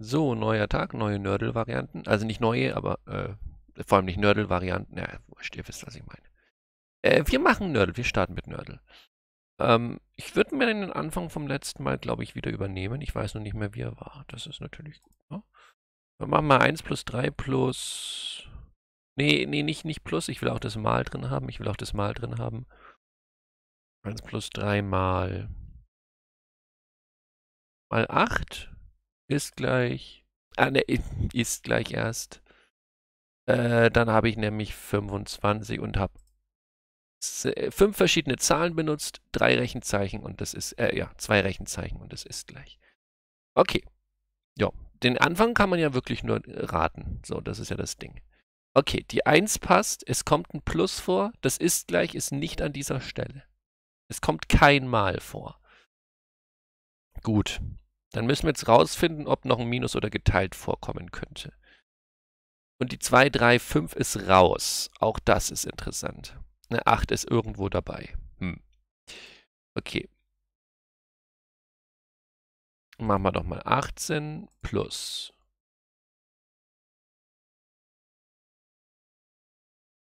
So, neuer Tag, neue Nördel-Varianten. Also nicht neue, aber äh, vor allem nicht Nördel-Varianten. Ja, wurscht, ihr wisst, was ich meine. Äh, wir machen Nördel, wir starten mit Nördel. Ähm, ich würde mir den Anfang vom letzten Mal, glaube ich, wieder übernehmen. Ich weiß noch nicht mehr, wie er war. Das ist natürlich gut. Ne? Dann machen wir 1 plus 3 plus... Nee, nee, nicht, nicht plus. Ich will auch das Mal drin haben. Ich will auch das Mal drin haben. 1 plus 3 mal... Mal 8 ist gleich. Ah, ne, ist gleich erst. Äh, dann habe ich nämlich 25 und habe äh, fünf verschiedene Zahlen benutzt, drei Rechenzeichen und das ist, äh, ja, zwei Rechenzeichen und das ist gleich. Okay. Ja, den Anfang kann man ja wirklich nur raten. So, das ist ja das Ding. Okay, die 1 passt, es kommt ein Plus vor, das ist gleich, ist nicht an dieser Stelle. Es kommt kein Mal vor. Gut, dann müssen wir jetzt rausfinden, ob noch ein Minus oder geteilt vorkommen könnte. Und die 2, 3, 5 ist raus. Auch das ist interessant. Eine 8 ist irgendwo dabei. Hm. Okay. Machen wir doch mal 18 plus.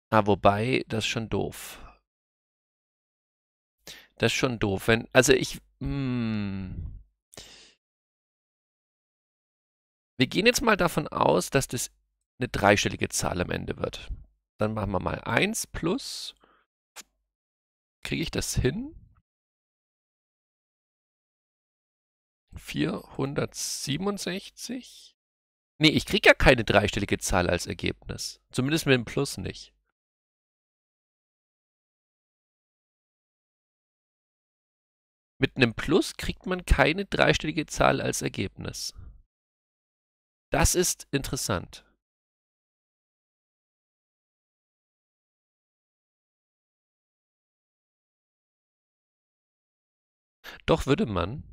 Ah, wobei, das ist schon doof. Das ist schon doof. Wenn, also ich. Mh. Hm. Wir gehen jetzt mal davon aus, dass das eine dreistellige Zahl am Ende wird. Dann machen wir mal 1 plus. Kriege ich das hin? 467? Nee, ich kriege ja keine dreistellige Zahl als Ergebnis. Zumindest mit dem Plus nicht. Mit einem Plus kriegt man keine dreistellige Zahl als Ergebnis. Das ist interessant. Doch würde man,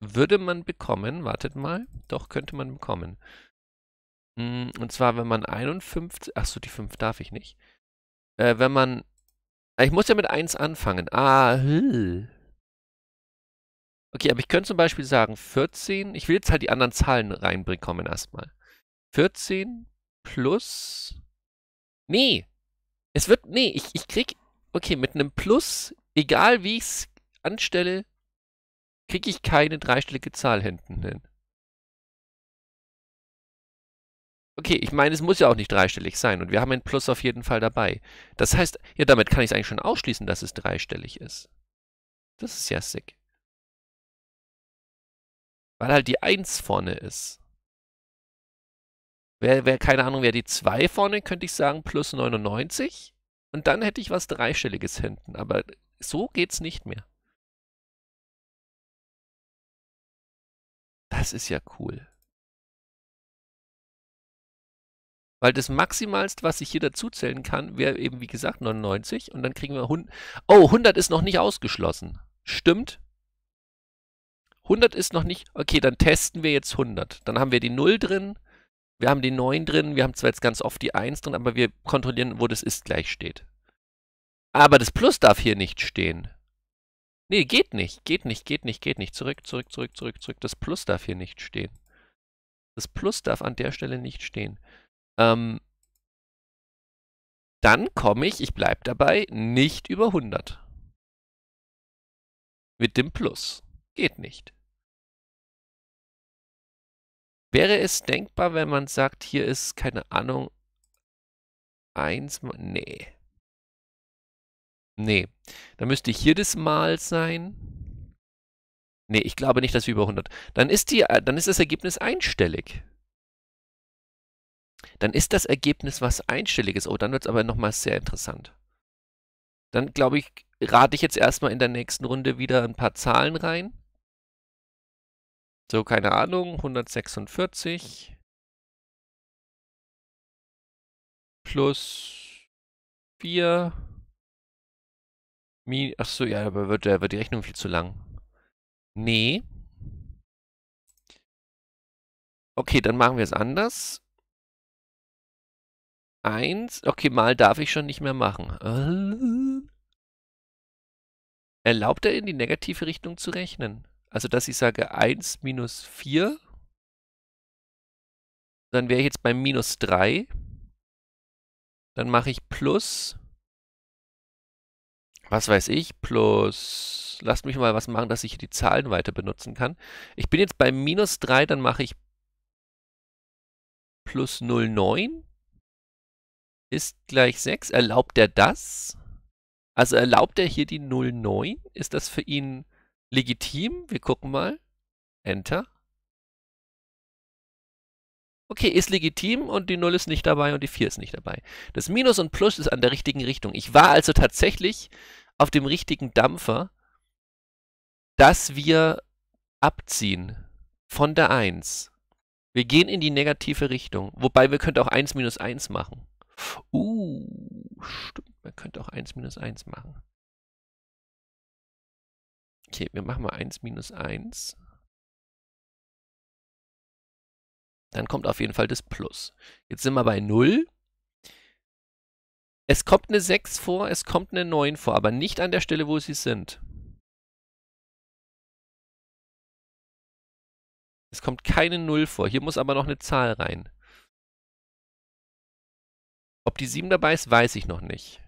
würde man bekommen, wartet mal, doch könnte man bekommen. Mm, und zwar, wenn man 51, achso, die 5 darf ich nicht. Äh, wenn man, ich muss ja mit 1 anfangen. Ah, hm. Okay, aber ich könnte zum Beispiel sagen 14. Ich will jetzt halt die anderen Zahlen reinbekommen erstmal. 14 plus. Nee. Es wird. Nee, ich, ich krieg. Okay, mit einem Plus, egal wie ich es anstelle, krieg ich keine dreistellige Zahl hinten hin. Okay, ich meine, es muss ja auch nicht dreistellig sein und wir haben ein Plus auf jeden Fall dabei. Das heißt, ja, damit kann ich es eigentlich schon ausschließen, dass es dreistellig ist. Das ist ja sick. Weil halt die 1 vorne ist. Wäre, wär, keine Ahnung, wäre die 2 vorne, könnte ich sagen, plus 99. Und dann hätte ich was Dreistelliges hinten. Aber so geht's nicht mehr. Das ist ja cool. Weil das Maximalste, was ich hier dazuzählen kann, wäre eben, wie gesagt, 99. Und dann kriegen wir 100. Oh, 100 ist noch nicht ausgeschlossen. Stimmt. 100 ist noch nicht, okay, dann testen wir jetzt 100. Dann haben wir die 0 drin, wir haben die 9 drin, wir haben zwar jetzt ganz oft die 1 drin, aber wir kontrollieren, wo das ist gleich steht. Aber das Plus darf hier nicht stehen. Nee, geht nicht, geht nicht, geht nicht, geht nicht. Zurück, zurück, zurück, zurück, zurück. Das Plus darf hier nicht stehen. Das Plus darf an der Stelle nicht stehen. Ähm, dann komme ich, ich bleibe dabei, nicht über 100. Mit dem Plus geht nicht. Wäre es denkbar, wenn man sagt, hier ist, keine Ahnung, eins mal. Nee. Nee. Dann müsste hier das Mal sein. Nee, ich glaube nicht, dass wir über 100. Dann ist, die, äh, dann ist das Ergebnis einstellig. Dann ist das Ergebnis was Einstelliges. Oh, dann wird es aber nochmal sehr interessant. Dann glaube ich, rate ich jetzt erstmal in der nächsten Runde wieder ein paar Zahlen rein. So, keine Ahnung, 146 plus 4. Achso, ja, aber wird, wird die Rechnung viel zu lang. Nee. Okay, dann machen wir es anders. 1. Okay, mal darf ich schon nicht mehr machen. Erlaubt er in die negative Richtung zu rechnen? also dass ich sage 1 minus 4, dann wäre ich jetzt bei minus 3. Dann mache ich plus, was weiß ich, plus, lasst mich mal was machen, dass ich hier die Zahlen weiter benutzen kann. Ich bin jetzt bei minus 3, dann mache ich plus 0,9 ist gleich 6. Erlaubt er das? Also erlaubt er hier die 0,9? Ist das für ihn legitim. Wir gucken mal. Enter. Okay, ist legitim und die 0 ist nicht dabei und die 4 ist nicht dabei. Das Minus und Plus ist an der richtigen Richtung. Ich war also tatsächlich auf dem richtigen Dampfer, dass wir abziehen von der 1. Wir gehen in die negative Richtung. Wobei wir könnten auch 1 minus 1 machen. Uh, stimmt, man könnte auch 1 minus 1 machen. Okay, wir machen mal 1 minus 1. Dann kommt auf jeden Fall das Plus. Jetzt sind wir bei 0. Es kommt eine 6 vor, es kommt eine 9 vor, aber nicht an der Stelle, wo sie sind. Es kommt keine 0 vor. Hier muss aber noch eine Zahl rein. Ob die 7 dabei ist, weiß ich noch nicht.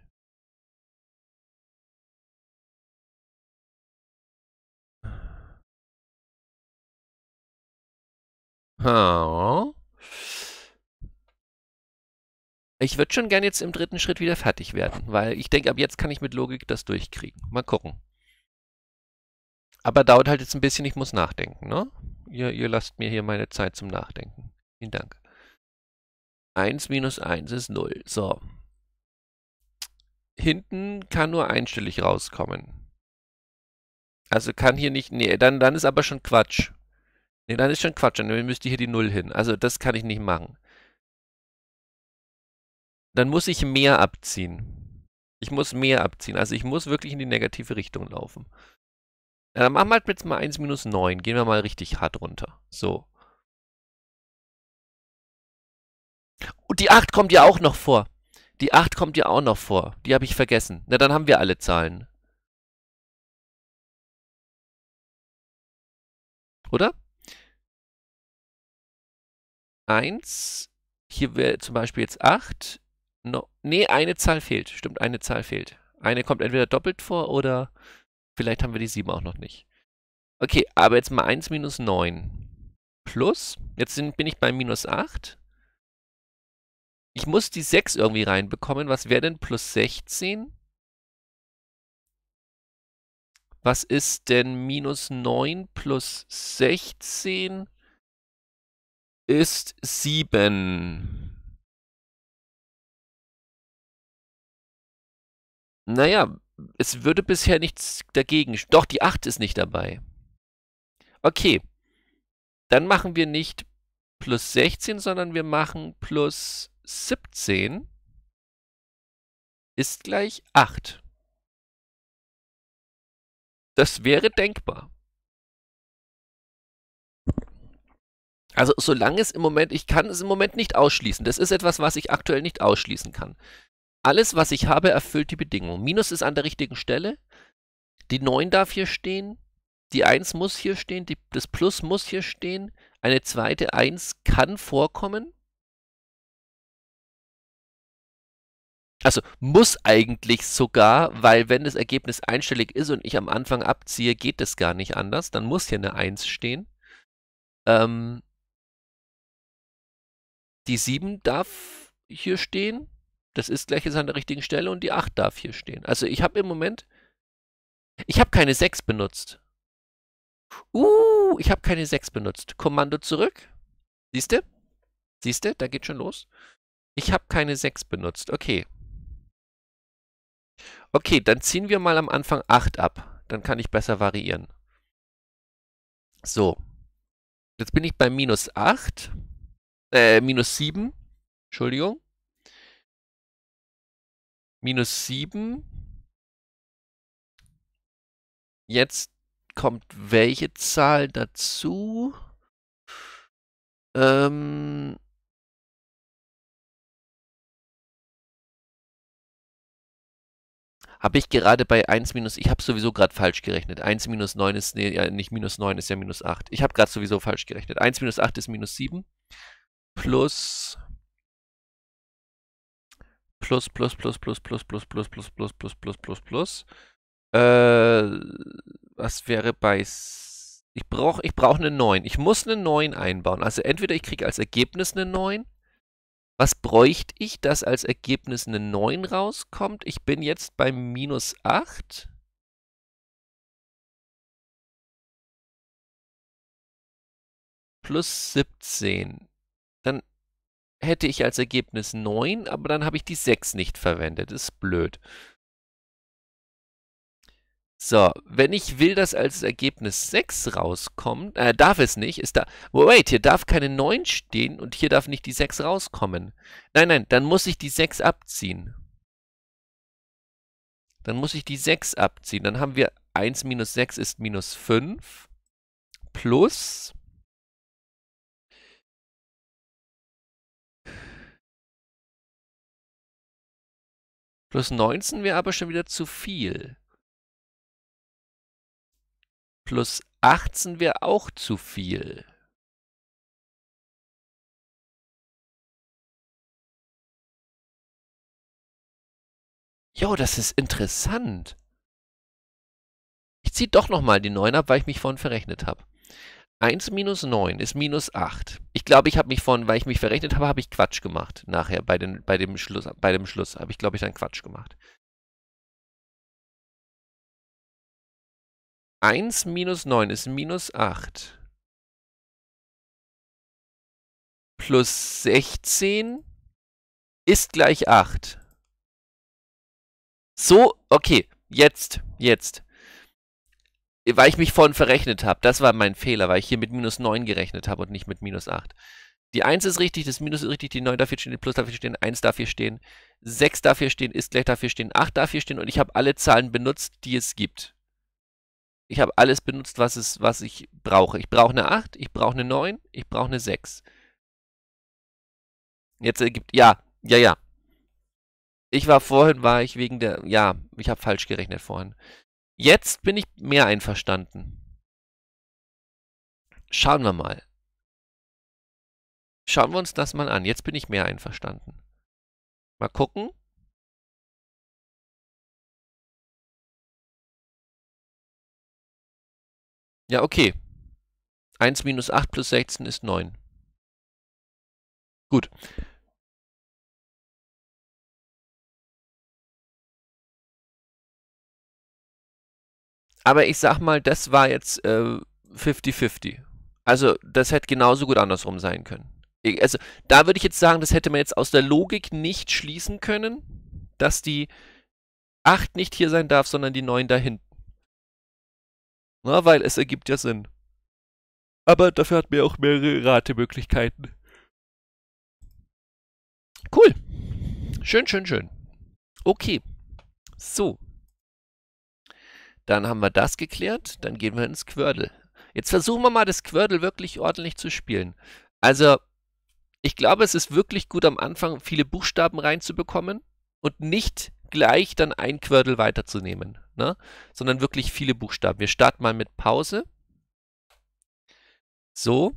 Ich würde schon gern jetzt im dritten Schritt wieder fertig werden, weil ich denke, ab jetzt kann ich mit Logik das durchkriegen. Mal gucken. Aber dauert halt jetzt ein bisschen, ich muss nachdenken, ne? Ihr, ihr lasst mir hier meine Zeit zum Nachdenken. Vielen Dank. 1 minus 1 ist 0. So. Hinten kann nur einstellig rauskommen. Also kann hier nicht. Nee, dann, dann ist aber schon Quatsch. Nee, dann ist schon Quatsch, dann müsste hier die 0 hin. Also das kann ich nicht machen. Dann muss ich mehr abziehen. Ich muss mehr abziehen. Also ich muss wirklich in die negative Richtung laufen. Ja, dann machen wir halt jetzt mal 1 minus 9. Gehen wir mal richtig hart runter. So. Und die 8 kommt ja auch noch vor. Die 8 kommt ja auch noch vor. Die habe ich vergessen. Na, dann haben wir alle Zahlen. Oder? 1. Hier wäre zum Beispiel jetzt 8. No, nee, eine Zahl fehlt. Stimmt, eine Zahl fehlt. Eine kommt entweder doppelt vor oder vielleicht haben wir die 7 auch noch nicht. Okay, aber jetzt mal 1 minus 9. Plus, jetzt sind, bin ich bei minus 8. Ich muss die 6 irgendwie reinbekommen. Was wäre denn plus 16? Was ist denn minus 9 plus 16? ist 7. Naja, es würde bisher nichts dagegen. Doch, die 8 ist nicht dabei. Okay. Dann machen wir nicht plus 16, sondern wir machen plus 17 ist gleich 8. Das wäre denkbar. Also solange es im Moment, ich kann es im Moment nicht ausschließen. Das ist etwas, was ich aktuell nicht ausschließen kann. Alles, was ich habe, erfüllt die Bedingung. Minus ist an der richtigen Stelle. Die 9 darf hier stehen. Die 1 muss hier stehen. Die, das Plus muss hier stehen. Eine zweite 1 kann vorkommen. Also muss eigentlich sogar, weil wenn das Ergebnis einstellig ist und ich am Anfang abziehe, geht das gar nicht anders. Dann muss hier eine 1 stehen. Ähm, die 7 darf hier stehen. Das ist gleich jetzt an der richtigen Stelle und die 8 darf hier stehen. Also ich habe im Moment. Ich habe keine 6 benutzt. Uh, ich habe keine 6 benutzt. Kommando zurück. Siehst du? Siehst du? Da geht schon los. Ich habe keine 6 benutzt. Okay. Okay, dann ziehen wir mal am Anfang 8 ab. Dann kann ich besser variieren. So. Jetzt bin ich bei minus 8. Äh, minus 7. Entschuldigung. Minus 7. Jetzt kommt welche Zahl dazu? Ähm. Habe ich gerade bei 1 minus, ich habe sowieso gerade falsch gerechnet. 1 minus 9 ist, nee, nicht minus 9 ist ja minus 8. Ich habe gerade sowieso falsch gerechnet. 1 minus 8 ist minus 7 plus plus plus plus plus plus plus plus plus plus plus plus plus plus äh, was wäre bei ich brauche ich brauche eine 9. Ich muss eine 9 einbauen. Also entweder ich kriege als Ergebnis eine 9. Was bräuchte ich, dass als Ergebnis eine 9 rauskommt? Ich bin jetzt bei minus 8. Plus 17 dann hätte ich als Ergebnis 9, aber dann habe ich die 6 nicht verwendet. Das ist blöd. So, wenn ich will, dass als Ergebnis 6 rauskommt, äh, darf es nicht, ist da, wait, hier darf keine 9 stehen und hier darf nicht die 6 rauskommen. Nein, nein, dann muss ich die 6 abziehen. Dann muss ich die 6 abziehen. Dann haben wir 1 minus 6 ist minus 5 plus Plus 19 wäre aber schon wieder zu viel. Plus 18 wäre auch zu viel. Jo, das ist interessant. Ich ziehe doch nochmal die 9 ab, weil ich mich vorhin verrechnet habe. 1 minus 9 ist minus 8. Ich glaube, ich habe mich von, weil ich mich verrechnet habe, habe ich Quatsch gemacht. Nachher bei, den, bei dem Schluss, bei dem Schluss habe ich, glaube ich, dann Quatsch gemacht. 1 minus 9 ist minus 8. Plus 16 ist gleich 8. So, okay, jetzt, jetzt. Weil ich mich vorhin verrechnet habe. Das war mein Fehler, weil ich hier mit minus 9 gerechnet habe und nicht mit minus 8. Die 1 ist richtig, das Minus ist richtig, die 9 darf hier stehen, die Plus darf hier stehen, 1 darf hier stehen, 6 darf hier stehen, ist gleich darf hier stehen, 8 darf hier stehen und ich habe alle Zahlen benutzt, die es gibt. Ich habe alles benutzt, was, es, was ich brauche. Ich brauche eine 8, ich brauche eine 9, ich brauche eine 6. Jetzt ergibt, ja, ja, ja. Ich war vorhin, war ich wegen der, ja, ich habe falsch gerechnet vorhin. Jetzt bin ich mehr einverstanden. Schauen wir mal. Schauen wir uns das mal an. Jetzt bin ich mehr einverstanden. Mal gucken. Ja, okay. 1 minus 8 plus 16 ist 9. Gut. aber ich sag mal, das war jetzt 50-50. Äh, also, das hätte genauso gut andersrum sein können. Also, da würde ich jetzt sagen, das hätte man jetzt aus der Logik nicht schließen können, dass die 8 nicht hier sein darf, sondern die 9 da hinten. Na, weil es ergibt ja Sinn. Aber dafür hat man ja auch mehrere Ratemöglichkeiten. Cool. Schön, schön, schön. Okay. So. Dann haben wir das geklärt. Dann gehen wir ins Quirtle. Jetzt versuchen wir mal, das Quirtle wirklich ordentlich zu spielen. Also, ich glaube, es ist wirklich gut am Anfang, viele Buchstaben reinzubekommen und nicht gleich dann ein Quirtle weiterzunehmen, ne? sondern wirklich viele Buchstaben. Wir starten mal mit Pause. So.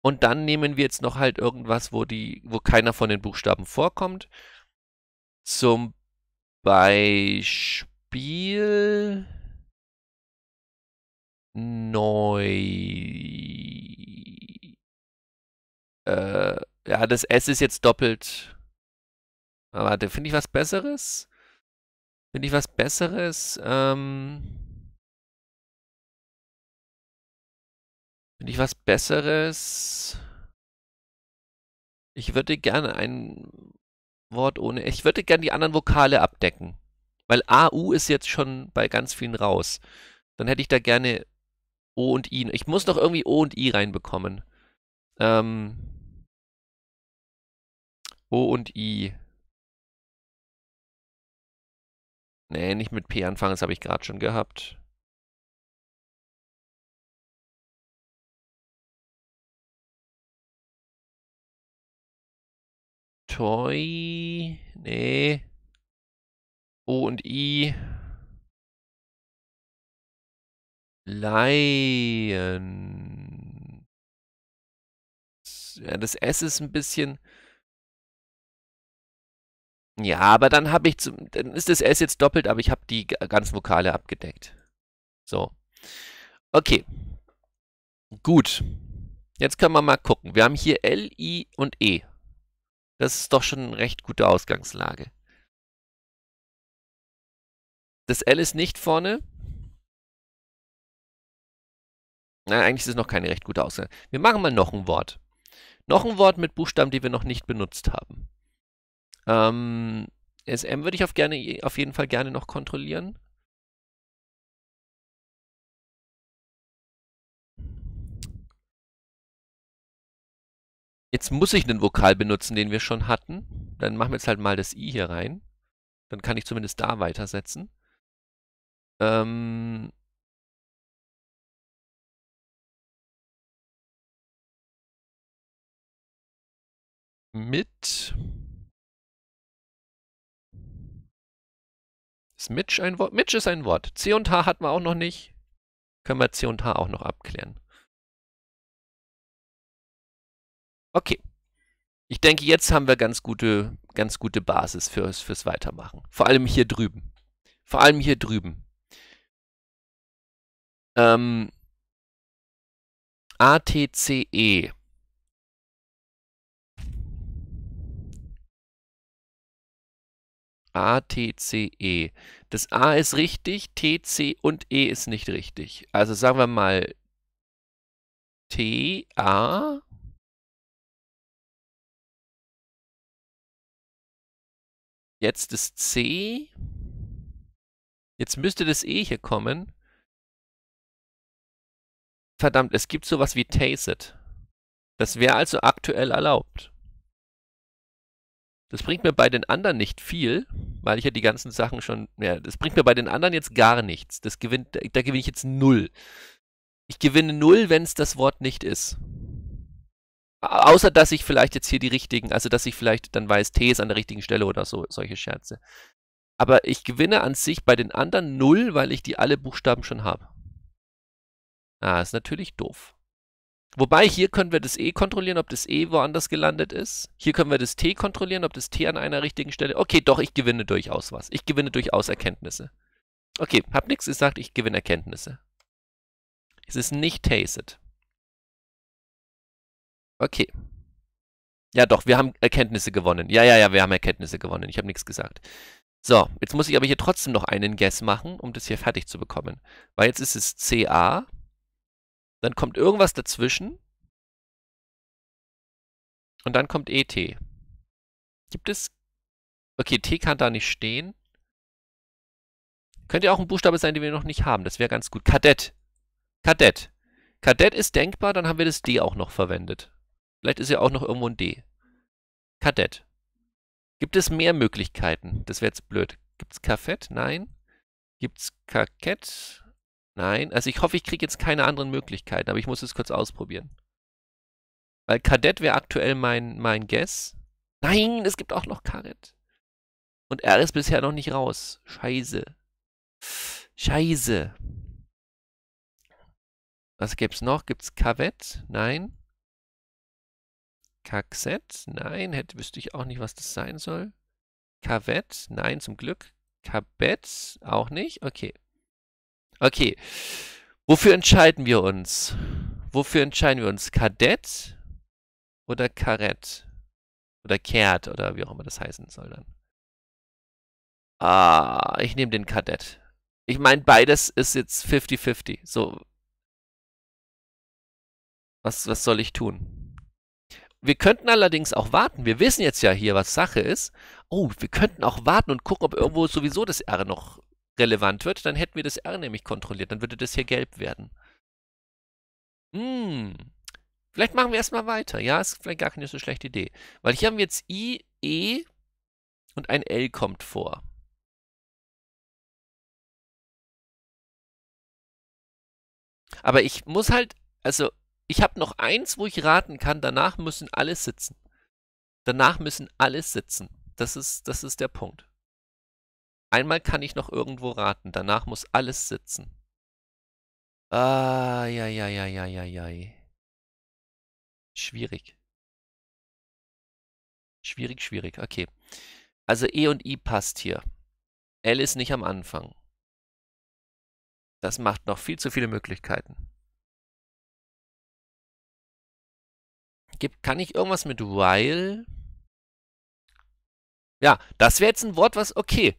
Und dann nehmen wir jetzt noch halt irgendwas, wo, die, wo keiner von den Buchstaben vorkommt. Zum Beispiel. Spiel neu. Äh, ja, das S ist jetzt doppelt. warte, finde ich was Besseres? Finde ich was Besseres? Ähm, finde ich was Besseres? Ich würde gerne ein Wort ohne. Ich würde gerne die anderen Vokale abdecken. Weil AU ist jetzt schon bei ganz vielen raus. Dann hätte ich da gerne O und I. Ich muss noch irgendwie O und I reinbekommen. Ähm, o und I. Nee, nicht mit P anfangen, das habe ich gerade schon gehabt. Toy. Nee. O und I. Lion. Ja, das S ist ein bisschen. Ja, aber dann habe ich zum, dann ist das S jetzt doppelt, aber ich habe die ganzen Vokale abgedeckt. So. Okay. Gut. Jetzt können wir mal gucken. Wir haben hier L, I und E. Das ist doch schon eine recht gute Ausgangslage. Das L ist nicht vorne. Na, eigentlich ist es noch keine recht gute Aussage. Wir machen mal noch ein Wort. Noch ein Wort mit Buchstaben, die wir noch nicht benutzt haben. Ähm, SM würde ich auf, gerne, auf jeden Fall gerne noch kontrollieren. Jetzt muss ich einen Vokal benutzen, den wir schon hatten. Dann machen wir jetzt halt mal das I hier rein. Dann kann ich zumindest da weitersetzen. Ähm, mit. Ist Mitch ein Wort? Mitch ist ein Wort. C und H hatten wir auch noch nicht. Können wir C und H auch noch abklären. Okay. Ich denke, jetzt haben wir ganz gute, ganz gute Basis fürs, fürs Weitermachen. Vor allem hier drüben. Vor allem hier drüben. Ähm, ATCE. ATCE. Das A ist richtig, TC und E ist nicht richtig. Also sagen wir mal TA. Jetzt ist C. Jetzt müsste das E hier kommen. Verdammt, es gibt sowas wie Tasted. Das wäre also aktuell erlaubt. Das bringt mir bei den anderen nicht viel, weil ich ja die ganzen Sachen schon. Ja, das bringt mir bei den anderen jetzt gar nichts. Das gewinnt, da gewinne ich jetzt null. Ich gewinne null, wenn es das Wort nicht ist. Außer dass ich vielleicht jetzt hier die richtigen, also dass ich vielleicht dann weiß, T ist an der richtigen Stelle oder so, solche Scherze. Aber ich gewinne an sich bei den anderen null, weil ich die alle Buchstaben schon habe. Ah, ist natürlich doof. Wobei, hier können wir das E kontrollieren, ob das E woanders gelandet ist. Hier können wir das T kontrollieren, ob das T an einer richtigen Stelle... Okay, doch, ich gewinne durchaus was. Ich gewinne durchaus Erkenntnisse. Okay, hab nichts gesagt, ich gewinne Erkenntnisse. Es ist nicht tasted. Okay. Ja, doch, wir haben Erkenntnisse gewonnen. Ja, ja, ja, wir haben Erkenntnisse gewonnen. Ich habe nichts gesagt. So, jetzt muss ich aber hier trotzdem noch einen Guess machen, um das hier fertig zu bekommen. Weil jetzt ist es CA dann kommt irgendwas dazwischen. Und dann kommt ET. Gibt es. Okay, T kann da nicht stehen. Könnte ja auch ein Buchstabe sein, den wir noch nicht haben. Das wäre ganz gut. Kadett. Kadett. Kadett ist denkbar, dann haben wir das D auch noch verwendet. Vielleicht ist ja auch noch irgendwo ein D. Kadett. Gibt es mehr Möglichkeiten? Das wäre jetzt blöd. Gibt es Kaffett? Nein. Gibt es Kakett? Nein, also ich hoffe, ich kriege jetzt keine anderen Möglichkeiten, aber ich muss es kurz ausprobieren. Weil Kadett wäre aktuell mein, mein Guess. Nein, es gibt auch noch Karet. Und er ist bisher noch nicht raus. Scheiße. Scheiße. Was gibt's noch? Gibt's Kavett? Nein. Kaxet? Nein, hätte, wüsste ich auch nicht, was das sein soll. Kavett? Nein, zum Glück. Kabett? Auch nicht. Okay. Okay. Wofür entscheiden wir uns? Wofür entscheiden wir uns? Kadett oder Karett? Oder Kehrt oder wie auch immer das heißen soll dann. Ah, ich nehme den Kadett. Ich meine, beides ist jetzt 50-50. So. Was, was soll ich tun? Wir könnten allerdings auch warten. Wir wissen jetzt ja hier, was Sache ist. Oh, wir könnten auch warten und gucken, ob irgendwo sowieso das R noch relevant wird, dann hätten wir das R nämlich kontrolliert. Dann würde das hier gelb werden. Hm. Vielleicht machen wir erstmal weiter. Ja, ist vielleicht gar keine so schlechte Idee. Weil hier haben wir jetzt I, E und ein L kommt vor. Aber ich muss halt, also ich habe noch eins, wo ich raten kann, danach müssen alle sitzen. Danach müssen alle sitzen. Das ist, das ist der Punkt. Einmal kann ich noch irgendwo raten, danach muss alles sitzen. Ah, ja, ja, ja, ja, ja, ja. Schwierig. Schwierig, schwierig. Okay. Also E und I passt hier. L ist nicht am Anfang. Das macht noch viel zu viele Möglichkeiten. Gibt, kann ich irgendwas mit while? Ja, das wäre jetzt ein Wort, was okay.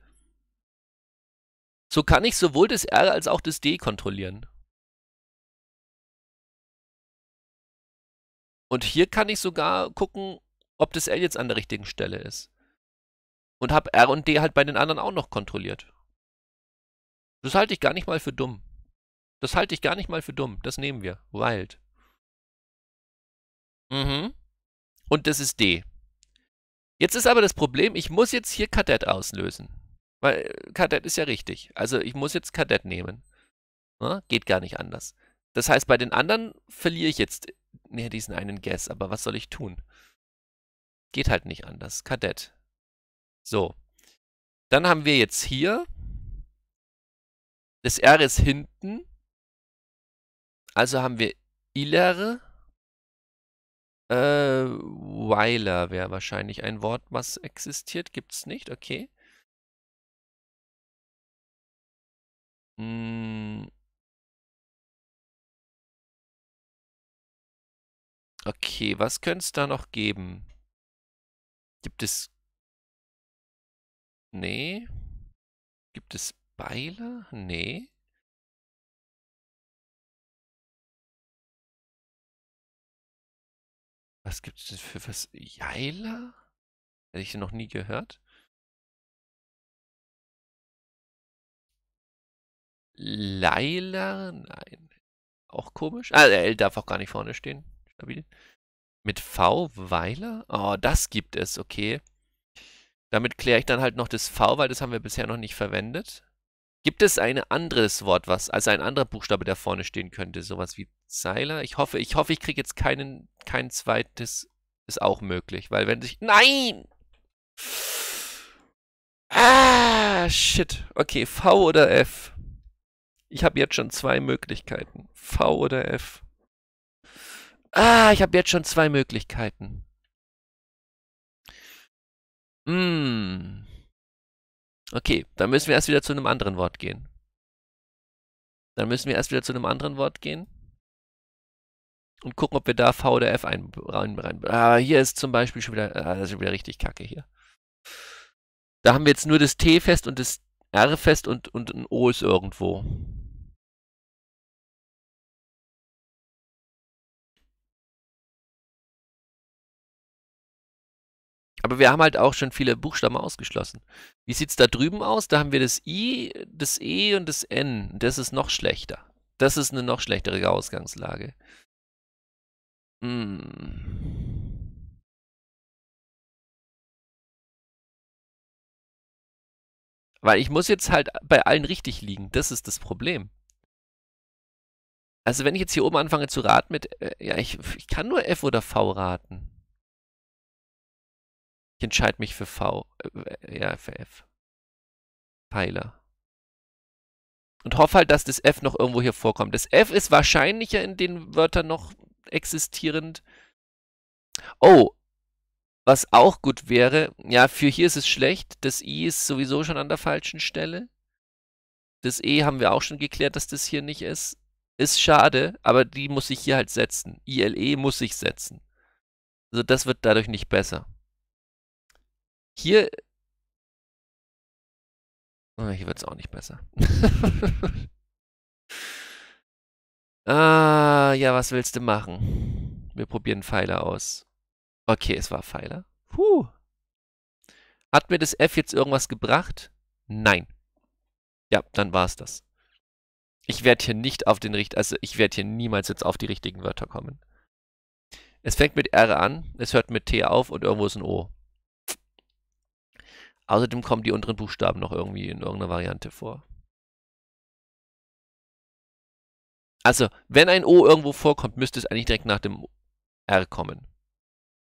So kann ich sowohl das R als auch das D kontrollieren. Und hier kann ich sogar gucken, ob das L jetzt an der richtigen Stelle ist. Und habe R und D halt bei den anderen auch noch kontrolliert. Das halte ich gar nicht mal für dumm. Das halte ich gar nicht mal für dumm. Das nehmen wir. Wild. Mhm. Und das ist D. Jetzt ist aber das Problem, ich muss jetzt hier Kadett auslösen. Weil Kadett ist ja richtig. Also ich muss jetzt Kadett nehmen. Ja, ne? geht gar nicht anders. Das heißt, bei den anderen verliere ich jetzt nee, diesen einen Guess, aber was soll ich tun? Geht halt nicht anders. Kadett. So. Dann haben wir jetzt hier. Das R ist hinten. Also haben wir Iller. Äh, Weiler wäre wahrscheinlich ein Wort, was existiert. Gibt's nicht, okay. Hm. Okay, was könnte es da noch geben? Gibt es. Nee. Gibt es Beile? Nee. Was gibt es denn für was? Jailer? Hätte ich noch nie gehört. Leila, nein. Auch komisch. Ah, L äh, darf auch gar nicht vorne stehen. Stabil. Mit V, Weiler? Oh, das gibt es, okay. Damit kläre ich dann halt noch das V, weil das haben wir bisher noch nicht verwendet. Gibt es ein anderes Wort, was, also ein anderer Buchstabe, der vorne stehen könnte? Sowas wie Zeiler? Ich hoffe, ich hoffe, ich kriege jetzt keinen, kein zweites, ist auch möglich, weil wenn sich, nein! Ah, shit. Okay, V oder F? Ich habe jetzt schon zwei Möglichkeiten. V oder F. Ah, ich habe jetzt schon zwei Möglichkeiten. Hm. Okay, dann müssen wir erst wieder zu einem anderen Wort gehen. Dann müssen wir erst wieder zu einem anderen Wort gehen und gucken, ob wir da V oder F ein, rein, rein. Ah, hier ist zum Beispiel schon wieder, ah, das ist wieder richtig kacke hier. Da haben wir jetzt nur das T fest und das R fest und, und ein O ist irgendwo. Aber wir haben halt auch schon viele Buchstaben ausgeschlossen. Wie sieht es da drüben aus? Da haben wir das I, das E und das N. Das ist noch schlechter. Das ist eine noch schlechtere Ausgangslage. Hm. Weil ich muss jetzt halt bei allen richtig liegen. Das ist das Problem. Also wenn ich jetzt hier oben anfange zu raten mit... Äh, ja, ich, ich kann nur F oder V raten entscheide mich für V. Äh, ja, für F. Pfeiler. Und hoffe halt, dass das F noch irgendwo hier vorkommt. Das F ist wahrscheinlicher in den Wörtern noch existierend. Oh, was auch gut wäre, ja, für hier ist es schlecht. Das I ist sowieso schon an der falschen Stelle. Das E haben wir auch schon geklärt, dass das hier nicht ist. Ist schade, aber die muss ich hier halt setzen. ILE muss ich setzen. Also das wird dadurch nicht besser. Hier. Oh, hier wird es auch nicht besser. ah, ja, was willst du machen? Wir probieren Pfeiler aus. Okay, es war Pfeiler. Puh. Hat mir das F jetzt irgendwas gebracht? Nein. Ja, dann war es das. Ich werde hier nicht auf den Richt, also ich werde hier niemals jetzt auf die richtigen Wörter kommen. Es fängt mit R an, es hört mit T auf und irgendwo ist ein O. Außerdem kommen die unteren Buchstaben noch irgendwie in irgendeiner Variante vor. Also, wenn ein O irgendwo vorkommt, müsste es eigentlich direkt nach dem R kommen.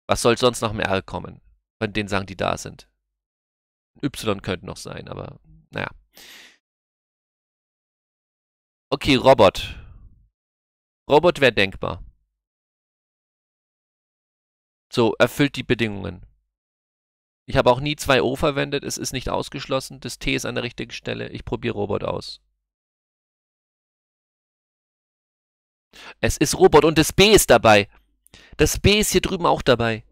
Was soll sonst nach dem R kommen? Von den Sachen, die da sind. Y könnte noch sein, aber naja. Okay, Robot. Robot wäre denkbar. So, erfüllt die Bedingungen. Ich habe auch nie 2O verwendet, es ist nicht ausgeschlossen, das T ist an der richtigen Stelle. Ich probiere Robot aus. Es ist Robot und das B ist dabei. Das B ist hier drüben auch dabei.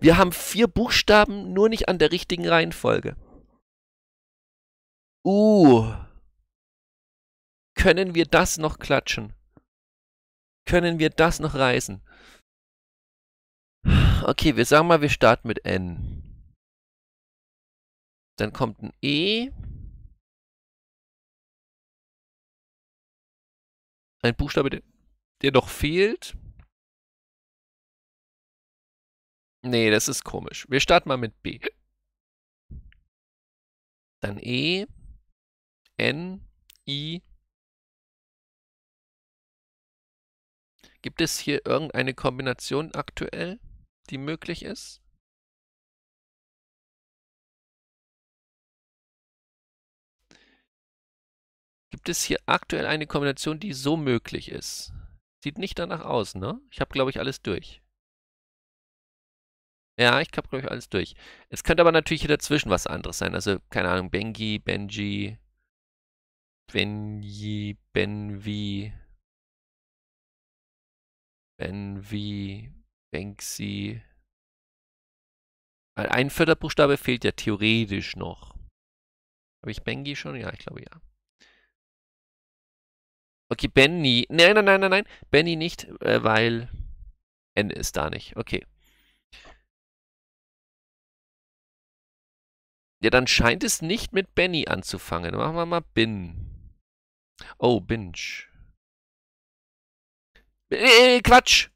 Wir haben vier Buchstaben, nur nicht an der richtigen Reihenfolge. Uh. Können wir das noch klatschen? Können wir das noch reißen? Okay, wir sagen mal, wir starten mit N. Dann kommt ein E. Ein Buchstabe, der, noch fehlt. Nee, das ist komisch. Wir starten mal mit B. Dann E, N, I. Gibt es hier irgendeine Kombination aktuell, die möglich ist? gibt es hier aktuell eine Kombination, die so möglich ist? Sieht nicht danach aus, ne? Ich habe, glaube ich, alles durch. Ja, ich habe, glaube ich, alles durch. Es könnte aber natürlich hier dazwischen was anderes sein. Also, keine Ahnung, Bengi, Benji, Benji, Benvi, Benvi, Banksy. Ein Förderbuchstabe fehlt ja theoretisch noch. Habe ich Bengi schon? Ja, ich glaube ja. Okay, Benny. Nein, nein, nein, nein, nein. Benny nicht, äh, weil N ist da nicht. Okay. Ja, dann scheint es nicht mit Benny anzufangen. Dann machen wir mal Bin. Oh, Binge. Äh, Quatsch!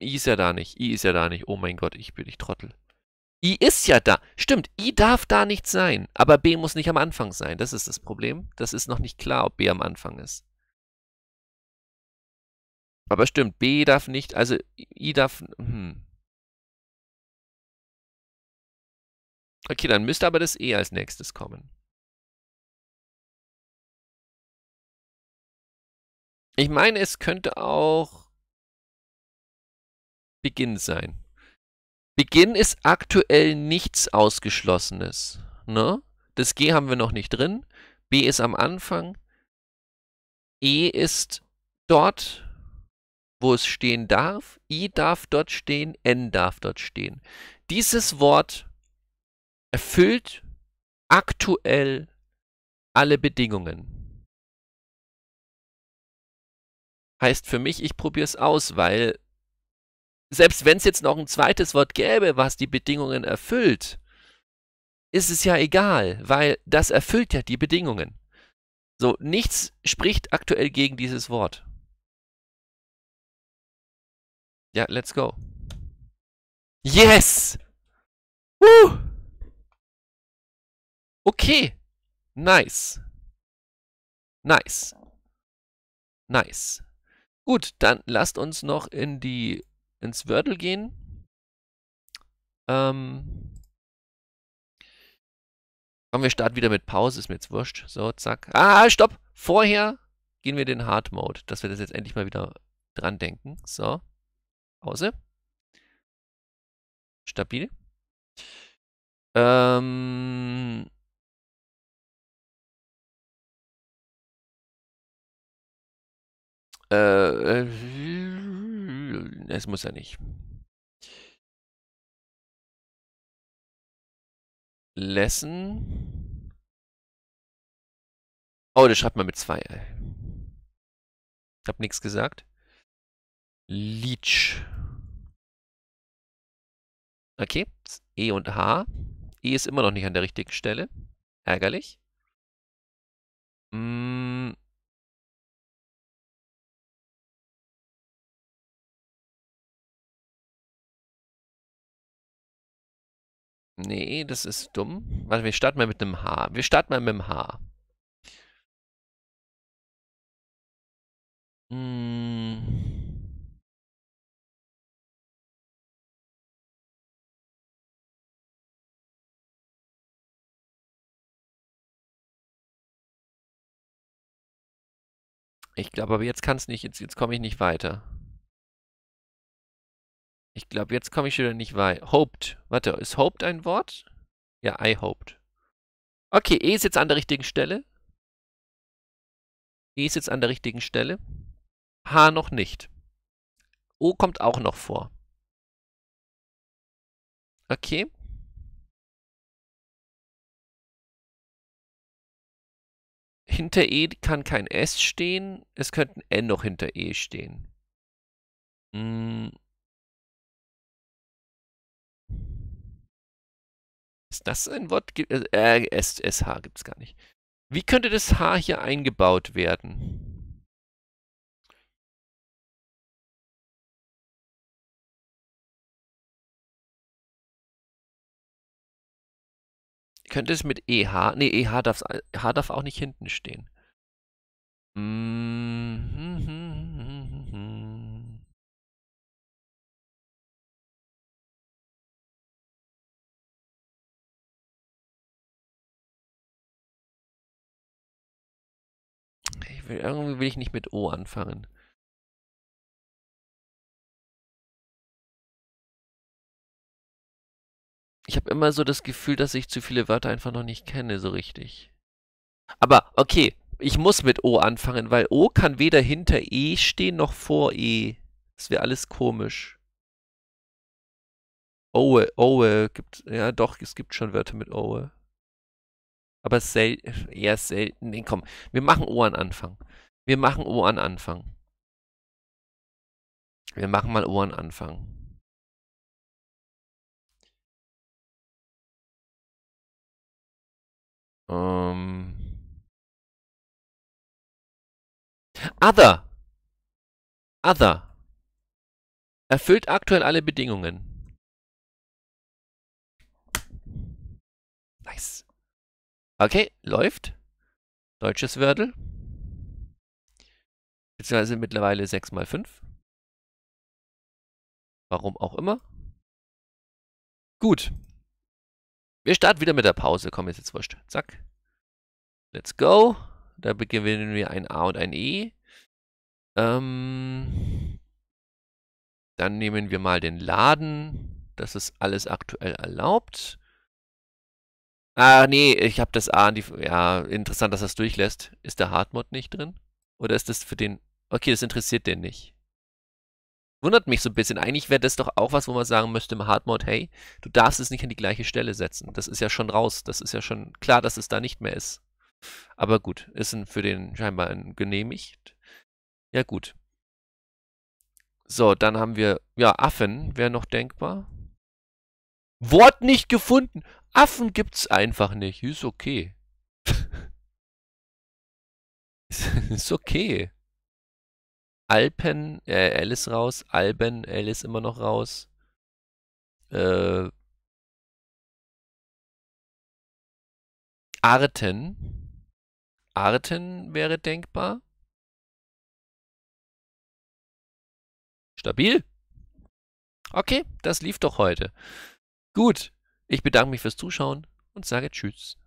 I ist ja da nicht. I ist ja da nicht. Oh mein Gott, ich bin ich Trottel. I ist ja da. Stimmt, I darf da nicht sein. Aber B muss nicht am Anfang sein. Das ist das Problem. Das ist noch nicht klar, ob B am Anfang ist. Aber stimmt, B darf nicht, also I darf. Hm. Okay, dann müsste aber das E als nächstes kommen. Ich meine, es könnte auch Beginn sein. Beginn ist aktuell nichts Ausgeschlossenes. Ne? Das G haben wir noch nicht drin. B ist am Anfang. E ist dort wo es stehen darf, i darf dort stehen, n darf dort stehen. Dieses Wort erfüllt aktuell alle Bedingungen. Heißt für mich, ich probiere es aus, weil selbst wenn es jetzt noch ein zweites Wort gäbe, was die Bedingungen erfüllt, ist es ja egal, weil das erfüllt ja die Bedingungen. So, nichts spricht aktuell gegen dieses Wort. Ja, let's go. Yes! Woo! Okay. Nice. Nice. Nice. Gut, dann lasst uns noch in die ins Wordle gehen. Ähm. Komm, wir starten wieder mit Pause, ist mir jetzt wurscht. So, zack. Ah, stopp! Vorher gehen wir den Hard Mode, dass wir das jetzt endlich mal wieder dran denken. So. Pause. Stabil. Ähm, äh, äh, es muss ja nicht. Lesson. Oh, das schreibt man mit zwei. Ich hab nichts gesagt. Leech. Okay, E und H. E ist immer noch nicht an der richtigen Stelle. Ärgerlich. Mm. Nee, das ist dumm. Warte, wir starten mal mit einem H. Wir starten mal mit dem H. Mm. Ich glaube, aber jetzt kann es nicht, jetzt, jetzt komme ich nicht weiter. Ich glaube, jetzt komme ich wieder nicht weit. Hoped. Warte, ist hoped ein Wort? Ja, I hoped. Okay, E ist jetzt an der richtigen Stelle. E ist jetzt an der richtigen Stelle. H noch nicht. O kommt auch noch vor. Okay. hinter E kann kein S stehen. Es könnte ein N noch hinter E stehen. Hm. Ist das ein Wort? Äh, SH gibt es gar nicht. Wie könnte das H hier eingebaut werden? könnte es mit EH. Nee, EH darf, e H darf auch nicht hinten stehen. Ich will, irgendwie will ich nicht mit O anfangen. ich habe immer so das Gefühl, dass ich zu viele Wörter einfach noch nicht kenne, so richtig. Aber okay, ich muss mit O anfangen, weil O kann weder hinter E stehen noch vor E. Das wäre alles komisch. Owe, Owe gibt, ja doch, es gibt schon Wörter mit Owe. Aber sel eher selten. Nee, komm, wir machen O an Anfang. Wir machen O an Anfang. Wir machen mal O an Anfang. Ähm. Other. Other. Erfüllt aktuell alle Bedingungen. Nice. Okay, läuft. Deutsches Wordle. Beziehungsweise mittlerweile 6x5. Warum auch immer. Gut, wir starten wieder mit der Pause. Komm, jetzt jetzt wurscht. Zack. Let's go. Da beginnen wir ein A und ein E. Ähm, dann nehmen wir mal den Laden. Das ist alles aktuell erlaubt. Ah, nee, ich habe das A an die... Ja, interessant, dass das durchlässt. Ist der Hardmod nicht drin? Oder ist das für den... Okay, das interessiert den nicht wundert mich so ein bisschen. Eigentlich wäre das doch auch was, wo man sagen müsste im Hardmode, hey, du darfst es nicht an die gleiche Stelle setzen. Das ist ja schon raus. Das ist ja schon klar, dass es da nicht mehr ist. Aber gut, ist ein, für den scheinbar ein genehmigt. Ja, gut. So, dann haben wir, ja, Affen wäre noch denkbar. Wort nicht gefunden. Affen gibt's einfach nicht. Ist okay. ist okay. Alpen, äh, Alice raus, Alben, Alice immer noch raus. Äh, Arten. Arten wäre denkbar. Stabil. Okay, das lief doch heute. Gut, ich bedanke mich fürs Zuschauen und sage Tschüss.